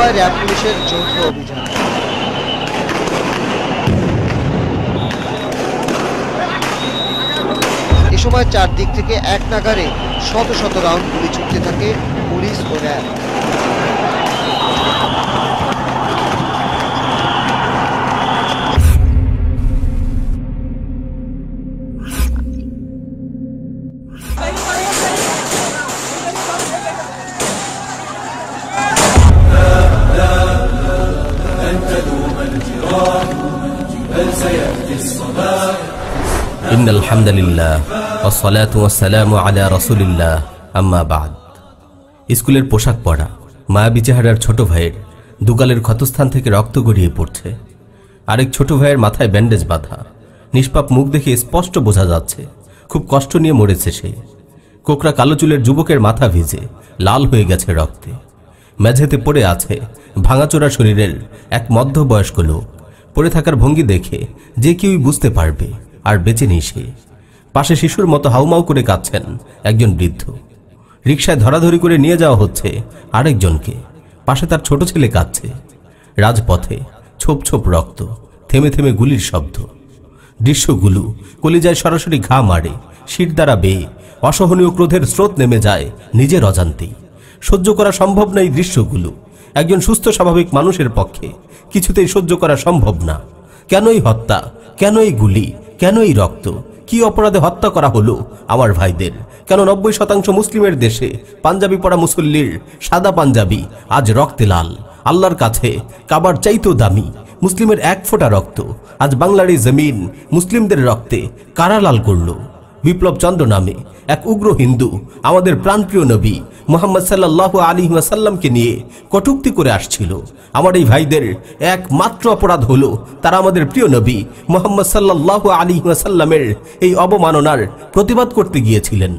হয় র্যাব পুলিশের যৌথ অভিযান এ সময় চারদিক থেকে এক নাগারে শত শত রাউন্ড গুলি ছুটতে থাকে পুলিশ ও র্যাব স্কুলের পোশাক পরা মায়াবী চেহারার ছোট ভাইয়ের দুকালের ক্ষতস্থান থেকে রক্ত গড়িয়ে পড়ছে আরেক ছোট ভাইয়ের মাথায় ব্যান্ডেজ বাঁধা নিষ্পাপ মুখ দেখে স্পষ্ট বোঝা যাচ্ছে খুব কষ্ট নিয়ে মরেছে সে কোকরা কালো চুলের যুবকের মাথা ভিজে লাল হয়ে গেছে রক্তে মেঝেতে পড়ে আছে ভাঙাচোরা শরীরের এক মধ্যবয়স্ক লোক পড়ে থাকার ভঙ্গি দেখে যে কেউই বুঝতে পারবে আর বেঁচে নেই সে পাশে শিশুর মতো হাউমাউ করে কাঁদছেন একজন বৃদ্ধ রিকশায় ধরাধরি করে নিয়ে যাওয়া হচ্ছে আরেকজনকে পাশে তার ছোট ছেলে কাঁদছে রাজপথে ছোপ ছোপ রক্ত থেমে থেমে গুলির শব্দ দৃশ্যগুলো কলিজায় সরাসরি ঘা মারে শীত দ্বারা বেয়ে অসহনীয় ক্রোধের স্রোত নেমে যায় নিজের অজান্তেই সহ্য করা সম্ভব না এই দৃশ্যগুলো একজন সুস্থ স্বাভাবিক মানুষের পক্ষে কিছুতেই সহ্য করা সম্ভব না কেনই হত্যা কেনই গুলি কেনই রক্ত কি অপরাধে হত্যা করা হলো আমার ভাইদের কেন নব্বই শতাংশ মুসলিমের দেশে পাঞ্জাবি পড়া মুসল্লির সাদা পাঞ্জাবি আজ রক্তে লাল আল্লাহর কাছে কাবার চাইতেও দামি মুসলিমের এক ফোঁটা রক্ত আজ বাংলার এই জমিন মুসলিমদের রক্তে কারা লাল করল বিপ্লব চন্দ্র নামে এক উগ্র হিন্দু আমাদের প্রাণপ্রিয় নবী মোহাম্মদ সাল্লাহ আলী ওয়াসাল্লামকে নিয়ে কটুক্তি করে আসছিল আমার এই ভাইদের একমাত্র অপরাধ হলো তারা আমাদের প্রিয় নবী মোহাম্মদ সাল্লাহ আলী ওয়াসাল্লামের এই অবমাননার প্রতিবাদ করতে গিয়েছিলেন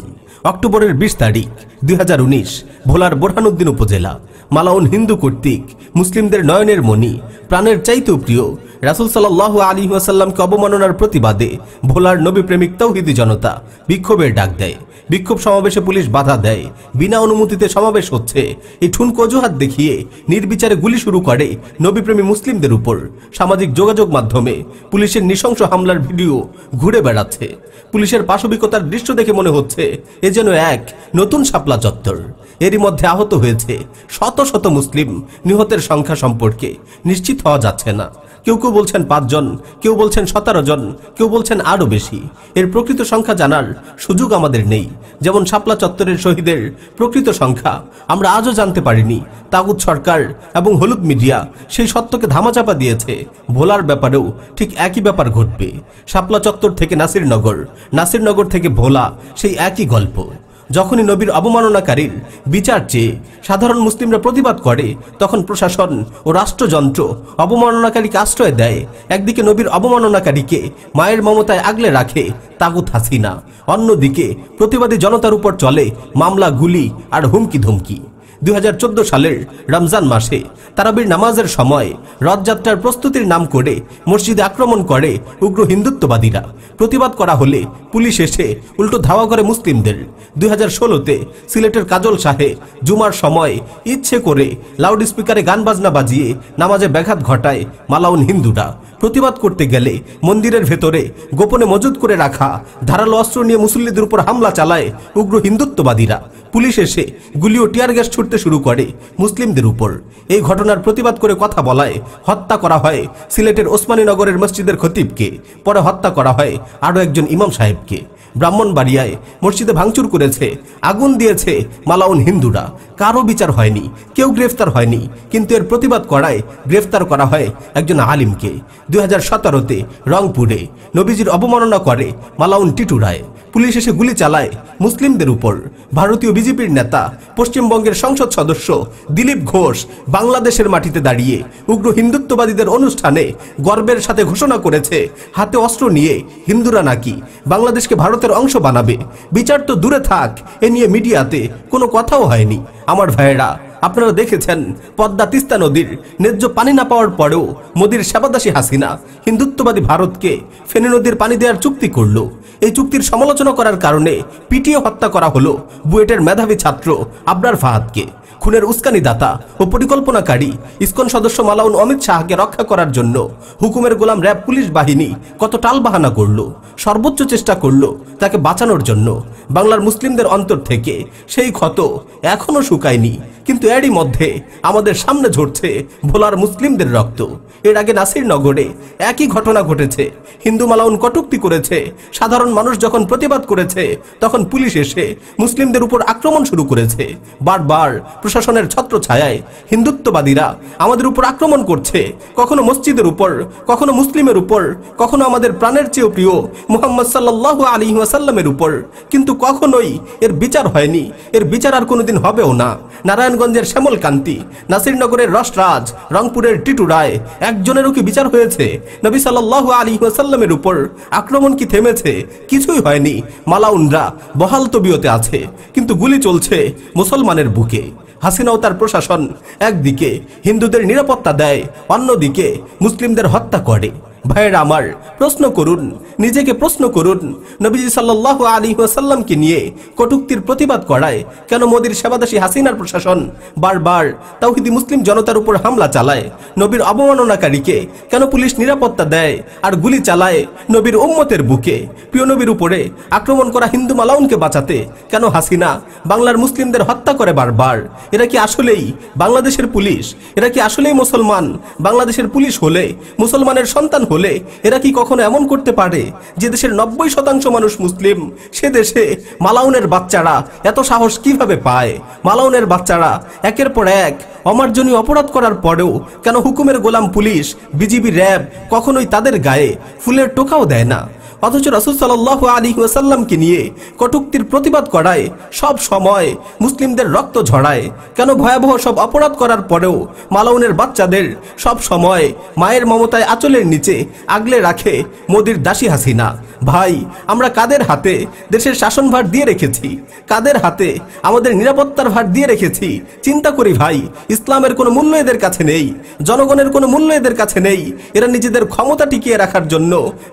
অক্টোবরের বিশ তারিখ দুই ভোলার বোরহানুদ্দিন উপজেলা মালাউন হিন্দু কর্তৃক মুসলিমদের নয়নের মণি প্রাণের চাইতেও প্রিয় রাসুল সাল্লাহ আলী ওয়াসাল্লামকে অবমাননার প্রতিবাদে ভোলার নবী প্রেমিক তৌহিদি জনতা বিক্ষোভের ডাক দেয় বিক্ষোভ সমাবেশে পুলিশ বাধা দেয় বিনা অনুমতিতে সমাবেশ হচ্ছে এই ঠুনক অজুহাত দেখিয়ে নির্বিচারে গুলি শুরু করে নবীপ্রেমী মুসলিমদের উপর সামাজিক যোগাযোগ মাধ্যমে পুলিশের নৃশংস হামলার ভিডিও ঘুরে বেড়াচ্ছে পুলিশের পাশবিকতার দৃশ্য দেখে মনে হচ্ছে এ যেন এক নতুন শাপলা চত্বর এরই মধ্যে আহত হয়েছে শত শত মুসলিম নিহতের সংখ্যা সম্পর্কে নিশ্চিত হওয়া যাচ্ছে না কেউ কেউ বলছেন পাঁচজন কেউ বলছেন সতেরো জন কেউ বলছেন আরও বেশি এর প্রকৃত সংখ্যা জানার সুযোগ আমাদের নেই যেমন শাপলা চত্বরের শহীদের প্রকৃত সংখ্যা আমরা আজও জানতে পারিনি তাগুদ সরকার এবং হলুদ মিডিয়া সেই সত্যকে ধামাচাপা দিয়েছে ভোলার ব্যাপারেও ঠিক একই ব্যাপার ঘটবে শাপলা চত্বর থেকে নাসিরনগর নাসিরনগর থেকে ভোলা সেই একই গল্প যখনই নবীর অবমাননাকারীর বিচার চেয়ে সাধারণ মুসলিমরা প্রতিবাদ করে তখন প্রশাসন ও রাষ্ট্রযন্ত্র অবমাননাকারীকে আশ্রয় দেয় একদিকে নবীর অবমাননাকারীকে মায়ের মমতায় আগলে রাখে তাগুত হাসিনা অন্যদিকে প্রতিবাদী জনতার উপর চলে মামলা গুলি আর হুমকি ধুমকি দুই সালের রমজান মাসে তারাবির নামাজের সময় রথযাত্রার প্রস্তুতির নাম করে মসজিদে আক্রমণ করে উগ্র হিন্দুত্ববাদীরা প্রতিবাদ করা হলে পুলিশ এসে উল্টো ধাওয়া করে মুসলিমদের দুই হাজার ষোলোতে সিলেটের কাজল শাহে জুমার সময় ইচ্ছে করে লাউড স্পিকারে গান বাজনা বাজিয়ে নামাজে ব্যাঘাত ঘটায় মালাউন হিন্দুরা প্রতিবাদ করতে গেলে মন্দিরের ভেতরে গোপনে মজুদ করে রাখা ধারালো অস্ত্র নিয়ে মুসল্লিদের উপর হামলা চালায় উগ্র হিন্দুত্ববাদীরা পুলিশ এসে গুলি ও টিয়ার গ্যাস ছুটতে শুরু করে মুসলিমদের উপর এই ঘটনার প্রতিবাদ করে কথা বলায় হত্যা করা হয় সিলেটের ওসমানীনগরের মসজিদের খতিবকে পরে হত্যা করা হয় আরও একজন ইমাম সাহেবকে ব্রাহ্মণবাড়িয়ায় মসজিদে ভাঙচুর করেছে আগুন দিয়েছে মালাউন হিন্দুরা কারও বিচার হয়নি কেউ গ্রেফতার হয়নি কিন্তু এর প্রতিবাদ করায় গ্রেফতার করা হয় একজন আলিমকে দুই হাজার সতেরোতে রংপুরে নবীজির অবমাননা করে মালাউন টিটু রায় পুলিশ এসে গুলি চালায় মুসলিমদের উপর ভারতীয় বিজেপির নেতা পশ্চিমবঙ্গের সংসদ সদস্য দিলীপ ঘোষ বাংলাদেশের মাটিতে দাঁড়িয়ে উগ্র হিন্দুত্ববাদীদের অনুষ্ঠানে গর্বের সাথে ঘোষণা করেছে হাতে অস্ত্র নিয়ে হিন্দুরা নাকি বাংলাদেশকে ভারতের অংশ বানাবে বিচার তো দূরে থাক এ নিয়ে মিডিয়াতে কোনো কথাও হয়নি আমার ভাইয়েরা আপনারা দেখেছেন পদ্মা তিস্তা নদীর ন্যায্য পানি না পাওয়ার পরেও মোদীর সেবাদাসী হাসিনা হিন্দুত্ববাদী ভারতকে ফেনী নদীর পানি দেওয়ার চুক্তি করল এই চুক্তির সমালোচনা করার কারণে পিটিয়ে হত্যা করা হলো বুয়েটের মেধাবী ছাত্র আবরার ফাহাদকে খুনের উস্কানিদাতা ও পরিকল্পনাকারী ইস্কন সদস্য মালাউন অমিত শাহকে রক্ষা করার জন্য হুকুমের গোলাম র্যাব পুলিশ বাহিনী কত টালবাহানা করল সর্বোচ্চ চেষ্টা করল তাকে বাঁচানোর জন্য বাংলার মুসলিমদের অন্তর থেকে সেই ক্ষত এখনও শুকায়নি কিন্তু এরই মধ্যে আমাদের সামনে ঝরছে ভোলার মুসলিমদের রক্ত এর আগে নগরে একই ঘটনা ঘটেছে হিন্দু মালাউন কটুক্তি করেছে সাধারণ মানুষ যখন প্রতিবাদ করেছে তখন পুলিশ এসে মুসলিমদের উপর আক্রমণ শুরু করেছে বারবার প্রশাসনের ছত্র ছায় হিন্দুত্ববাদীরা আমাদের উপর আক্রমণ করছে কখনো মসজিদের উপর কখনো মুসলিমের উপর কখনো আমাদের প্রাণের চেয়েও প্রিয় মোহাম্মদ সাল্লাহ আলী সাল্লামের উপর কিন্তু কখনোই এর বিচার হয়নি এর বিচার আর কোনোদিন হবেও না নারায়ণ নারায়ণগঞ্জের শ্যামলকান্তি নাসিরনগরের রসরাজ রংপুরের টিটু রায় একজনেরও কি বিচার হয়েছে নবী সাল্লাহ আলী ওয়াসাল্লামের উপর আক্রমণ কি থেমেছে কিছুই হয়নি মালাউনরা বহাল তবিয়তে আছে কিন্তু গুলি চলছে মুসলমানের বুকে হাসিনাও তার প্রশাসন একদিকে হিন্দুদের নিরাপত্তা দেয় অন্যদিকে মুসলিমদের হত্যা করে ভাইয়ের আমার প্রশ্ন করুন নিজেকে প্রশ্ন করুন নবীজি সাল্লাহ আলী ওয়াসাল্লামকে নিয়ে কটুক্তির প্রতিবাদ করায় কেন মোদীর সেবাদাসী হাসিনার প্রশাসন বারবার তাওহিদি মুসলিম জনতার উপর হামলা চালায় নবীর অবমাননাকারীকে কেন পুলিশ নিরাপত্তা দেয় আর গুলি চালায় নবীর উম্মতের বুকে প্রিয় নবীর উপরে আক্রমণ করা হিন্দু মালাউনকে বাঁচাতে কেন হাসিনা বাংলার মুসলিমদের হত্যা করে বারবার এরা কি আসলেই বাংলাদেশের পুলিশ এরা কি আসলেই মুসলমান বাংলাদেশের পুলিশ হলে মুসলমানের সন্তান হলে এরা কি কখনো এমন করতে পারে যে দেশের নব্বই শতাংশ মানুষ মুসলিম সে দেশে মালাউনের বাচ্চারা এত সাহস কিভাবে পায় মালাউনের বাচ্চারা একের পর এক অমার্জনীয় অপরাধ করার পরেও কেন হুকুমের গোলাম পুলিশ বিজিবি র্যাব কখনোই তাদের গায়ে ফুলের টোকাও দেয় না অথচ রাসুল সাল্লাহ আলী ওয়াসাল্লামকে নিয়ে কটুক্তির প্রতিবাদ করায় সব সময় মুসলিমদের রক্ত ঝড়ায় কেন ভয়াবহ সব অপরাধ করার পরেও মালাউনের বাচ্চাদের সব সময় মায়ের মমতায় আঁচলের নিচে আগলে রাখে মোদির দাসী হাসিনা ভাই আমরা কাদের হাতে দেশের শাসনভার দিয়ে রেখেছি কাদের হাতে আমাদের নিরাপত্তার ভার দিয়ে রেখেছি চিন্তা করি ভাই ইসলামের কোনো মূল্য এদের কাছে নেই জনগণের কোনো মূল্য এদের কাছে নেই এরা নিজেদের ক্ষমতা টিকিয়ে রাখার জন্য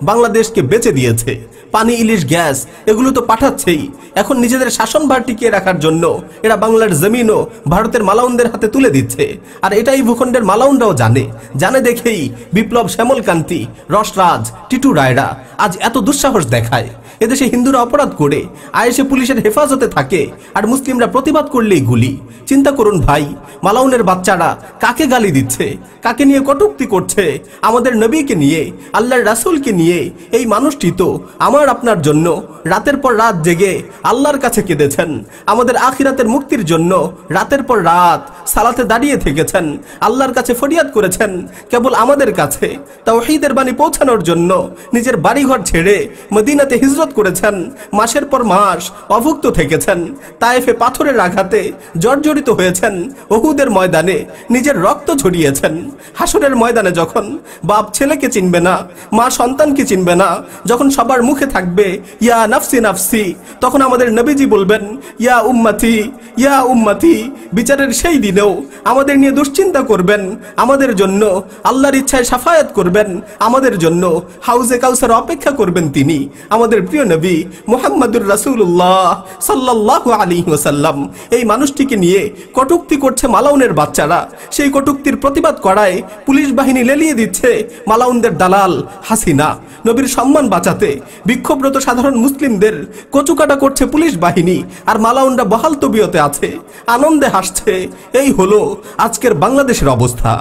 বাংলাদেশকে বেঁচে দিয়েছে পানি ইলিশ গ্যাস এগুলো তো পাঠাচ্ছেই এখন নিজেদের শাসনভার টিকিয়ে রাখার জন্য এরা বাংলার জমিনও ভারতের মালাউনদের হাতে তুলে দিচ্ছে আর এটাই ভূখণ্ডের মালাউনরাও জানে জানে দেখেই বিপ্লব শ্যামলকান্তি রসরাজ টিটু রায়রা আজ এত দুঃসাহস দেখায় এদেশে হিন্দুরা অপরাধ করে আয়েসে পুলিশের হেফাজতে থাকে আর মুসলিমরা প্রতিবাদ করলেই গুলি চিন্তা করুন ভাই মালাউনের বাচ্চারা কাকে গালি দিচ্ছে কাকে নিয়ে কটুক্তি করছে আমাদের নবীকে নিয়ে আল্লাহর রাসুলকে নিয়ে এই মানুষটি তো আমার আপনার জন্য রাতের পর রাত জেগে আল্লাহর কাছে কেঁদেছেন আমাদের আখিরাতের মুক্তির জন্য রাতের পর রাত সালাতে দাঁড়িয়ে থেকেছেন আল্লাহর কাছে ফরিয়াদ করেছেন কেবল আমাদের কাছে তাও বাণী পৌঁছানোর জন্য নিজের বাড়িঘর ছেড়ে মদিনাতে হিজরত মেহনত করেছেন মাসের পর মাস অভুক্ত থেকেছেন তাইফে পাথরের আঘাতে জর্জরিত হয়েছেন অহুদের ময়দানে নিজের রক্ত ছড়িয়েছেন হাসরের ময়দানে যখন বাপ ছেলেকে চিনবে না মা সন্তানকে চিনবে না যখন সবার মুখে থাকবে ইয়া নাফসি নাফসি তখন আমাদের নবীজি বলবেন ইয়া উম্মাথি ইয়া উম্মাথি বিচারের সেই দিনেও আমাদের নিয়ে দুশ্চিন্তা করবেন আমাদের জন্য আল্লাহর ইচ্ছায় সাফায়াত করবেন আমাদের জন্য হাউজে কাউসার অপেক্ষা করবেন তিনি আমাদের প্রিয় প্রিয় নবী মোহাম্মদুর রাসুল্লাহ সাল্লাহ আলী ওসাল্লাম এই মানুষটিকে নিয়ে কটুক্তি করছে মালাউনের বাচ্চারা সেই কটুক্তির প্রতিবাদ করায় পুলিশ বাহিনী লেলিয়ে দিচ্ছে মালাউনদের দালাল হাসিনা নবীর সম্মান বাঁচাতে বিক্ষোভরত সাধারণ মুসলিমদের কচুকাটা করছে পুলিশ বাহিনী আর মালাউনরা বহাল তবিয়তে আছে আনন্দে হাসছে এই হলো আজকের বাংলাদেশের অবস্থা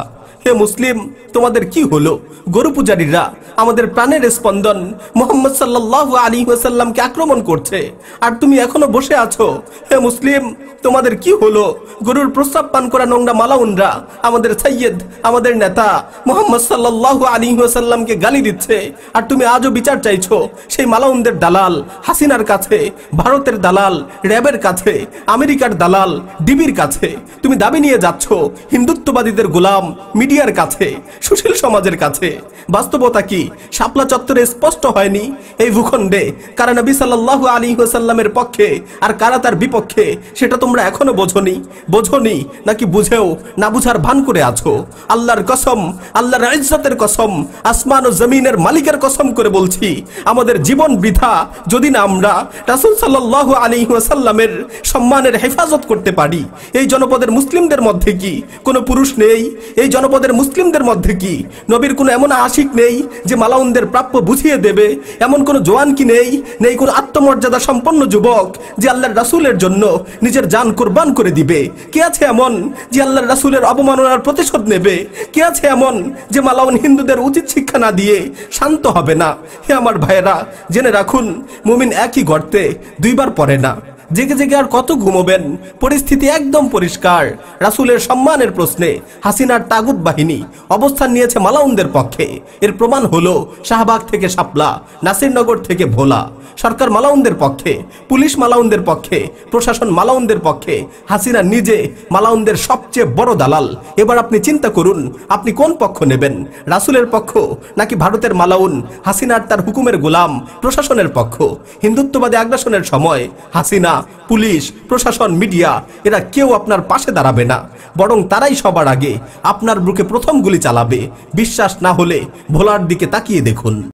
হে মুসলিম তোমাদের কি হলো গরু পূজারীরা আমাদের প্রাণের স্পন্দন মোহাম্মদ সাল্লাহ আলী ওয়াসাল্লামকে আক্রমণ করছে আর তুমি এখনো বসে আছো হে মুসলিম তোমাদের কি হলো গরুর প্রস্তাব পান করা নোংরা মালাউনরা আমাদের সৈয়দ আমাদের নেতা মোহাম্মদ সাল্লাহ আলী ওয়াসাল্লামকে গালি দিচ্ছে আর তুমি আজও বিচার চাইছো সেই মালাউনদের দালাল হাসিনার কাছে ভারতের দালাল র্যাবের কাছে আমেরিকার দালাল ডিবির কাছে তুমি দাবি নিয়ে যাচ্ছ হিন্দুত্ববাদীদের গোলাম মিডিয়া মিডিয়ার কাছে সুশীল সমাজের কাছে বাস্তবতা কি শাপলা চত্বরে স্পষ্ট হয়নি এই ভূখণ্ডে কারা নবী সাল্লাহ আলী হোসাল্লামের পক্ষে আর কারা তার বিপক্ষে সেটা তোমরা এখনো বোঝনি বোঝনি নাকি বুঝেও না বুঝার ভান করে আছো আল্লাহর কসম আল্লাহর ইজ্জতের কসম আসমান ও জমিনের মালিকের কসম করে বলছি আমাদের জীবন বৃথা যদি না আমরা রাসুল সাল্লাহ আলী ওয়াসাল্লামের সম্মানের হেফাজত করতে পারি এই জনপদের মুসলিমদের মধ্যে কি কোনো পুরুষ নেই এই জনপদের আমাদের মুসলিমদের মধ্যে কি নবীর কোনো এমন আশিক নেই যে মালাউনদের প্রাপ্য বুঝিয়ে দেবে এমন কোনো জোয়ান কি নেই নেই কোনো আত্মমর্যাদা সম্পন্ন যুবক যে আল্লাহর রাসুলের জন্য নিজের যান কোরবান করে দিবে কে আছে এমন যে আল্লাহর রাসুলের অবমাননার প্রতিশোধ নেবে কে আছে এমন যে মালাউন হিন্দুদের উচিত শিক্ষা না দিয়ে শান্ত হবে না হে আমার ভাইয়েরা জেনে রাখুন মুমিন একই গর্তে দুইবার পড়ে না জেগে জেগে আর কত ঘুমোবেন পরিস্থিতি একদম পরিষ্কার রাসুলের সম্মানের প্রশ্নে হাসিনার তাগুদ বাহিনী অবস্থান নিয়েছে মালাউনদের পক্ষে এর প্রমাণ হলো শাহবাগ থেকে সাপলা নাসিরনগর থেকে ভোলা সরকার মালাউনদের পক্ষে পুলিশ মালাউনদের পক্ষে প্রশাসন মালাউনদের পক্ষে হাসিনা নিজে মালাউনদের সবচেয়ে বড় দালাল এবার আপনি চিন্তা করুন আপনি কোন পক্ষ নেবেন রাসুলের পক্ষ নাকি ভারতের মালাউন হাসিনার তার হুকুমের গোলাম প্রশাসনের পক্ষ হিন্দুত্ববাদী আগ্রাসনের সময় হাসিনা পুলিশ প্রশাসন মিডিয়া এরা কেউ আপনার পাশে দাঁড়াবে না বরং তারাই সবার আগে আপনার বুকে প্রথম গুলি চালাবে বিশ্বাস না হলে ভোলার দিকে তাকিয়ে দেখুন